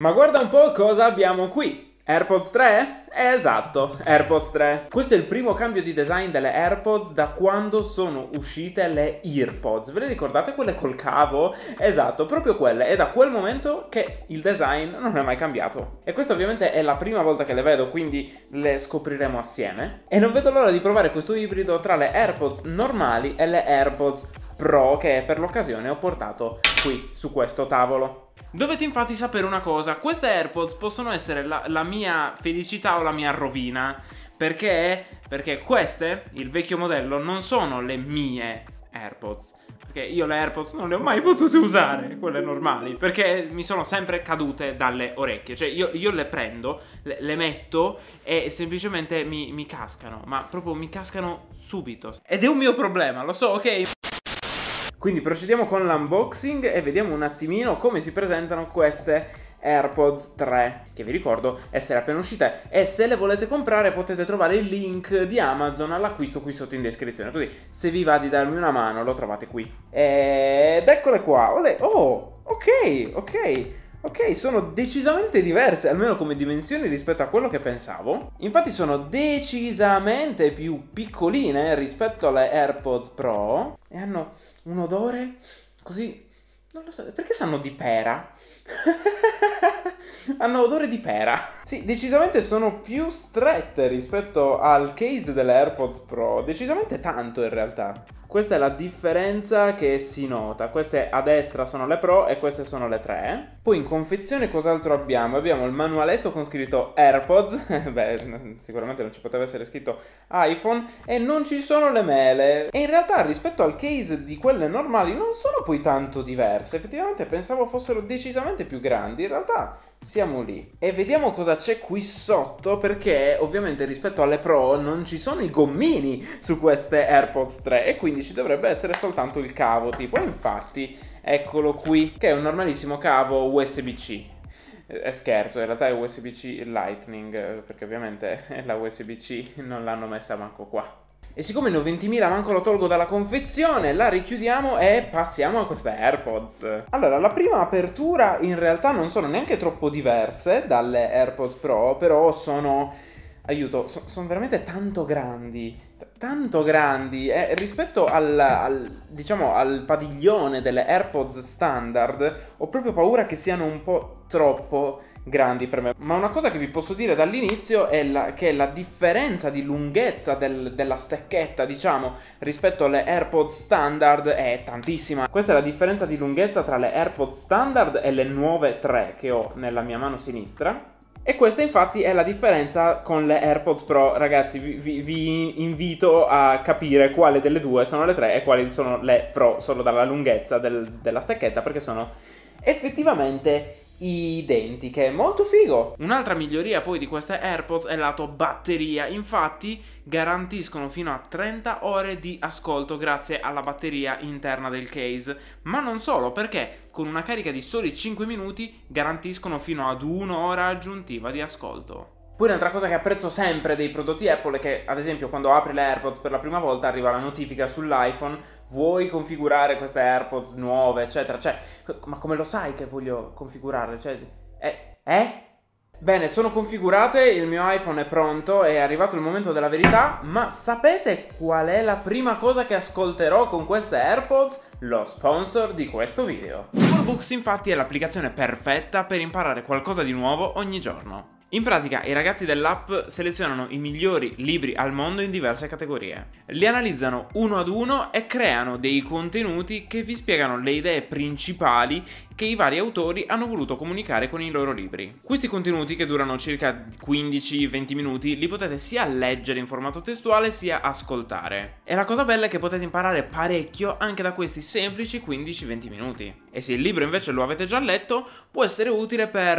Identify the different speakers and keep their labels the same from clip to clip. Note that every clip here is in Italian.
Speaker 1: Ma guarda un po' cosa abbiamo qui. AirPods 3? esatto, AirPods 3. Questo è il primo cambio di design delle AirPods da quando sono uscite le EarPods. Ve le ricordate quelle col cavo? Esatto, proprio quelle. È da quel momento che il design non è mai cambiato. E questa ovviamente è la prima volta che le vedo, quindi le scopriremo assieme. E non vedo l'ora di provare questo ibrido tra le AirPods normali e le AirPods Pro che per l'occasione ho portato qui su questo tavolo. Dovete infatti sapere una cosa, queste AirPods possono essere la, la mia felicità o la mia rovina, perché, perché queste, il vecchio modello, non sono le mie AirPods. Perché io le AirPods non le ho mai potute usare, quelle normali, perché mi sono sempre cadute dalle orecchie. Cioè io, io le prendo, le, le, metto e semplicemente mi, mi cascano, ma proprio mi cascano subito. Ed è un mio problema, lo so, ok? Quindi procediamo con l'unboxing e vediamo un attimino come si presentano queste AirPods 3 che vi ricordo essere appena uscite e se le volete comprare potete trovare il link di Amazon all'acquisto qui sotto in descrizione così se vi va di darmi una mano lo trovate qui ed eccole qua Olè. oh ok ok Ok, sono decisamente diverse, almeno come dimensioni, rispetto a quello che pensavo. Infatti sono decisamente più piccoline rispetto alle AirPods Pro e hanno un odore così... Non lo so, perché sanno di pera? hanno odore di pera. Sì, decisamente sono più strette rispetto al case delle AirPods Pro, decisamente tanto in realtà. Questa è la differenza che si nota. Queste a destra sono le Pro e queste sono le 3. Poi in confezione cos'altro abbiamo? Abbiamo il manualetto con scritto AirPods, beh sicuramente non ci poteva essere scritto iPhone, e non ci sono le mele. E in realtà rispetto al case di quelle normali non sono poi tanto diverse, effettivamente pensavo fossero decisamente più grandi, in realtà siamo lì. E vediamo cosa c'è qui sotto perché ovviamente rispetto alle Pro non ci sono i gommini su queste AirPods 3 e quindi ci dovrebbe essere soltanto il cavo tipo. E infatti eccolo qui che è un normalissimo cavo USB-C è scherzo, in realtà è USB-C Lightning, eh, perché ovviamente la USB-C non l'hanno messa manco qua. E siccome ne ho 20.000 manco lo tolgo dalla confezione, la richiudiamo e passiamo a queste AirPods. Allora, la prima apertura in realtà non sono neanche troppo diverse dalle AirPods Pro, però sono... Aiuto, so, sono veramente tanto grandi, tanto grandi, eh, rispetto al, al, diciamo, al padiglione delle AirPods standard, ho proprio paura che siano un po' troppo grandi per me. Ma una cosa che vi posso dire dall'inizio è la, che la differenza di lunghezza del, della stecchetta, diciamo, rispetto alle AirPods standard è tantissima. Questa è la differenza di lunghezza tra le AirPods standard e le nuove 3 che ho nella mia mano sinistra. E questa infatti è la differenza con le AirPods Pro, ragazzi, vi, vi, vi, invito a capire quale delle due sono le tre e quali sono le Pro solo dalla lunghezza del, della stecchetta perché sono effettivamente identiche. Molto figo! Un'altra miglioria poi di queste AirPods è lato batteria. Infatti garantiscono fino a 30 ore di ascolto grazie alla batteria interna del case. Ma non solo, perché con una carica di soli 5 minuti garantiscono fino ad un'ora aggiuntiva di ascolto. Poi un'altra cosa che apprezzo sempre dei prodotti Apple è che, ad esempio, quando apri le AirPods per la prima volta arriva la notifica sull'iPhone, vuoi configurare queste AirPods nuove, eccetera. Cioè, ma come lo sai che voglio configurarle? Cioè, eh? eh? Bene, sono configurate, il mio iPhone è pronto, è arrivato il momento della verità, ma sapete qual è la prima cosa che ascolterò con queste AirPods? Lo sponsor di questo video. Fullbooks infatti è l'applicazione perfetta per imparare qualcosa di nuovo ogni giorno. In pratica i ragazzi dell'app selezionano i migliori libri al mondo in diverse categorie, li analizzano uno ad uno e creano dei contenuti che vi spiegano le idee principali che i vari autori hanno voluto comunicare con i loro libri. Questi contenuti che durano circa 15-20 minuti li potete sia leggere in formato testuale sia ascoltare. E la cosa bella è che potete imparare parecchio anche da questi semplici 15-20 minuti. E se il libro invece lo avete già letto può essere utile per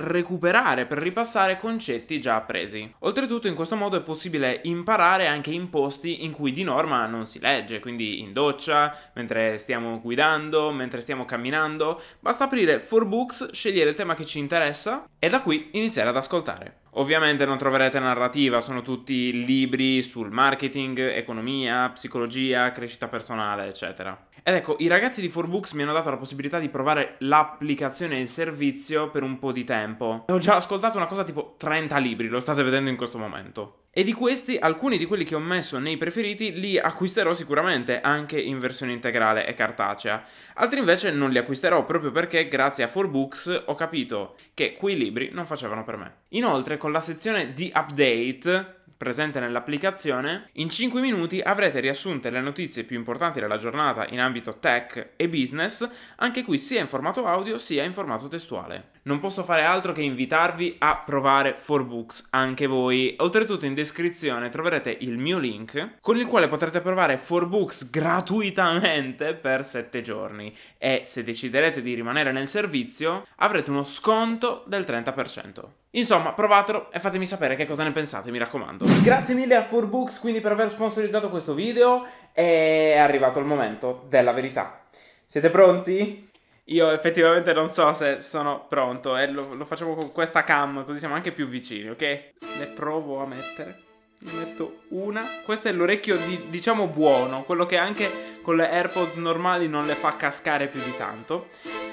Speaker 1: recuperare, per ripassare bypassare concetti già appresi. Oltretutto in questo modo è possibile imparare anche in posti in cui di norma non si legge, quindi in doccia, mentre stiamo guidando, mentre stiamo camminando, basta aprire For Books, scegliere il tema che ci interessa e da qui iniziare ad ascoltare. Ovviamente non troverete narrativa, sono tutti libri sul marketing, economia, psicologia, crescita personale, eccetera. Ed ecco, i ragazzi di Furbooks mi hanno dato la possibilità di provare l'applicazione e il servizio per un po' di tempo. Ho già ascoltato una cosa tipo 30 libri, lo state vedendo in questo momento. E di questi, alcuni di quelli che ho messo nei preferiti li acquisterò sicuramente anche in versione integrale e cartacea. Altri invece non li acquisterò proprio perché grazie a 4Books ho capito che quei libri non facevano per me. Inoltre, con la sezione di update presente nell'applicazione, in 5 minuti avrete riassunte le notizie più importanti della giornata in ambito tech e business, anche qui sia in formato audio sia in formato testuale. Non posso fare altro che invitarvi a provare 4Books anche voi. Oltretutto in descrizione troverete il mio link con il quale potrete provare 4Books gratuitamente per 7 giorni e se deciderete di rimanere nel servizio avrete uno sconto del 30%. Insomma, provatelo e fatemi sapere che cosa ne pensate, mi raccomando. Grazie mille a 4Books quindi per aver sponsorizzato questo video è arrivato il momento della verità. Siete pronti? Io effettivamente non so se sono pronto e eh, lo, lo facciamo con questa cam così siamo anche più vicini, ok? Ne provo a mettere. Ne metto una. Questo è l'orecchio di, diciamo buono, quello che anche con le AirPods normali non le fa cascare più di tanto.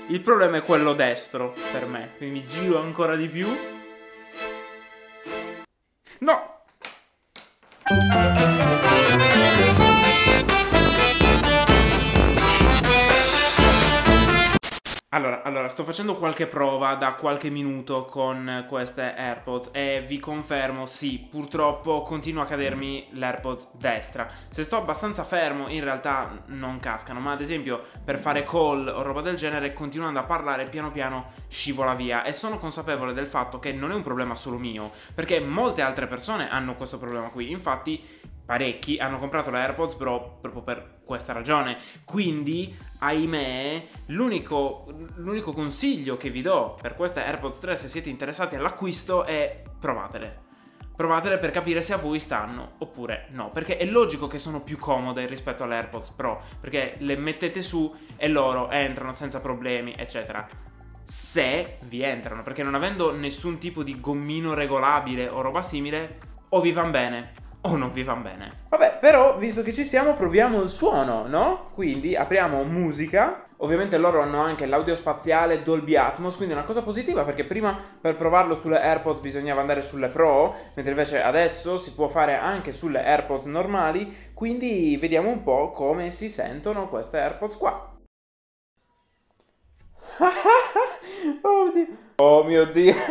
Speaker 1: Il problema è quello destro per me, quindi mi giro ancora di più No! Allora, allora, sto facendo qualche prova da qualche minuto con queste AirPods e vi confermo, sì, purtroppo continua a cadermi l'AirPods destra. Se sto abbastanza fermo, in realtà non cascano, ma ad esempio per fare call o roba del genere, continuando a parlare piano piano scivola via e sono consapevole del fatto che non è un problema solo mio, perché molte altre persone hanno questo problema qui. Infatti parecchi hanno comprato la AirPods Pro proprio per questa ragione. Quindi, ahimè, l'unico, l'unico consiglio che vi do per queste AirPods 3 se siete interessati all'acquisto è provatele. Provatele per capire se a voi stanno oppure no, perché è logico che sono più comode rispetto alle AirPods Pro, perché le mettete su e loro entrano senza problemi, eccetera se vi entrano, perché non avendo nessun tipo di gommino regolabile o roba simile, o vi van bene o non vi va bene. Vabbè, però, visto che ci siamo, proviamo il suono, no? Quindi apriamo musica. Ovviamente loro hanno anche l'audio spaziale Dolby Atmos, quindi è una cosa positiva perché prima per provarlo sulle AirPods bisognava andare sulle Pro, mentre invece adesso si può fare anche sulle AirPods normali, quindi vediamo un po' come si sentono queste AirPods qua. oh mio dio. Oh mio dio.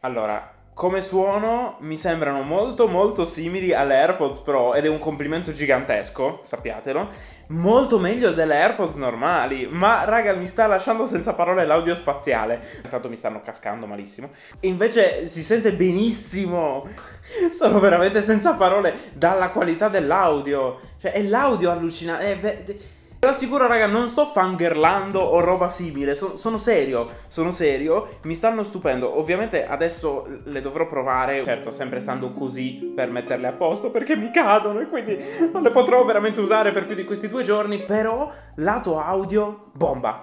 Speaker 1: allora, come suono mi sembrano molto molto simili alle AirPods Pro ed è un complimento gigantesco, sappiatelo. Molto meglio delle AirPods normali, ma raga mi sta lasciando senza parole l'audio spaziale. Intanto mi stanno cascando malissimo. E invece si sente benissimo. Sono veramente senza parole dalla qualità dell'audio. Cioè è l'audio allucinante. È... Ve lo assicuro raga non sto fangerlando o roba simile so Sono serio Sono serio Mi stanno stupendo Ovviamente adesso le dovrò provare Certo sempre stando così per metterle a posto Perché mi cadono e quindi non le potrò veramente usare per più di questi due giorni Però lato audio bomba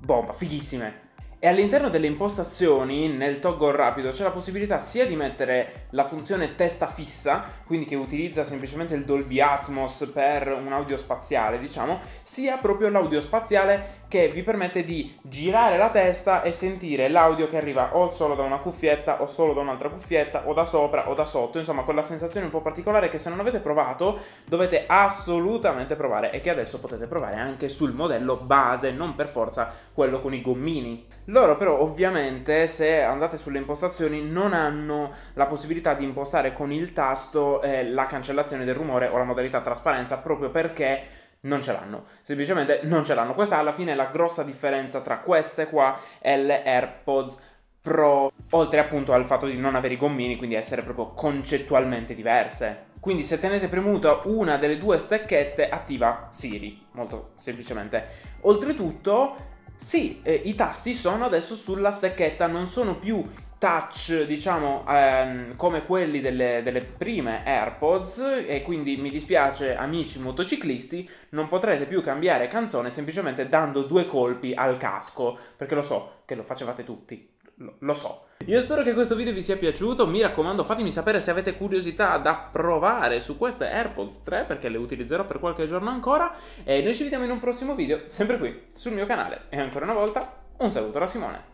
Speaker 1: Bomba fighissime e all'interno delle impostazioni nel toggle rapido c'è la possibilità sia di mettere la funzione testa fissa, quindi che utilizza semplicemente il Dolby Atmos per un audio spaziale, diciamo, sia proprio l'audio spaziale che vi permette di girare la testa e sentire l'audio che arriva o solo da una cuffietta o solo da un'altra cuffietta o da sopra o da sotto, insomma quella sensazione un po' particolare che se non avete provato dovete assolutamente provare e che adesso potete provare anche sul modello base, non per forza quello con i gommini. Loro però ovviamente se andate sulle impostazioni non hanno la possibilità di impostare con il tasto eh, la cancellazione del rumore o la modalità trasparenza proprio perché non ce l'hanno, semplicemente non ce l'hanno. Questa alla fine è la grossa differenza tra queste qua e le AirPods Pro, oltre appunto al fatto di non avere i gommini, quindi essere proprio concettualmente diverse. Quindi se tenete premuta una delle due stecchette attiva Siri, molto semplicemente. Oltretutto sì, eh, i tasti sono adesso sulla stecchetta, non sono più touch, diciamo, ehm, come quelli delle, delle, prime AirPods e quindi mi dispiace amici motociclisti, non potrete più cambiare canzone semplicemente dando due colpi al casco, perché lo so che lo facevate tutti, lo, lo so. Io spero che questo video vi sia piaciuto, mi raccomando fatemi sapere se avete curiosità da provare su queste AirPods 3 perché le utilizzerò per qualche giorno ancora e noi ci vediamo in un prossimo video, sempre qui sul mio canale e ancora una volta un saluto da Simone.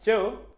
Speaker 1: Ciao!